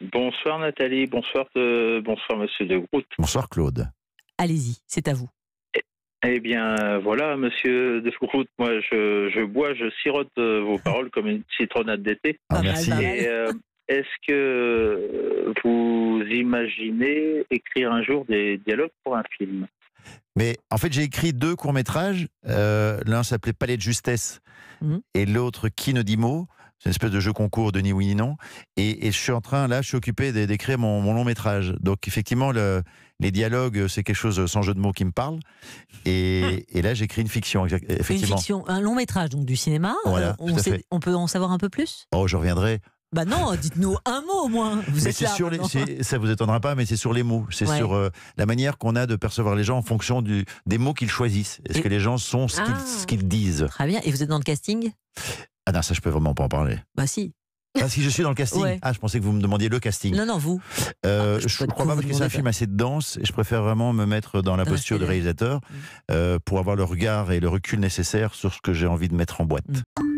Bonsoir Nathalie, bonsoir, euh, bonsoir Monsieur de Groot. Bonsoir Claude. Allez-y, c'est à vous. Eh, eh bien voilà Monsieur de Groot, moi je, bois, je sirote euh, vos paroles comme une citronnade d'été. Ah, merci. Euh, est-ce que vous imaginez écrire un jour des dialogues pour un film mais en fait, j'ai écrit deux courts-métrages. Euh, l'un s'appelait Palais de justesse mmh. et l'autre Qui ne dit mot. C'est une espèce de jeu concours de ni oui ni non. Et, je suis en train, là, je suis occupé d'écrire mon, long métrage. Donc, effectivement, les dialogues, c'est quelque chose sans jeu de mots qui me parle. Et, ah. là, j'écris une fiction, effectivement. Une fiction, un long métrage, donc du cinéma. Euh, on peut en savoir un peu plus Oh, je reviendrai. Bah non, dites-nous un mot au moins. Vous ne sur ça vous étonnera pas, mais c'est sur les mots. C'est sur euh, la manière qu'on a de percevoir les gens en fonction des mots qu'ils choisissent. Est-ce que les gens sont ah. ce qu'ils disent Très bien. Et vous êtes dans le casting Ah non, ça je peux vraiment pas en parler. Bah si. Ah, si je suis dans le casting. Ah, je pensais que vous me demandiez le casting. Non, non, vous. Euh, ah, je, ne crois pas parce que c'est un film assez dense et je préfère vraiment me mettre dans la ah, posture du réalisateur mm. euh, pour avoir le regard et le recul nécessaire sur ce que j'ai envie de mettre en boîte. Mm.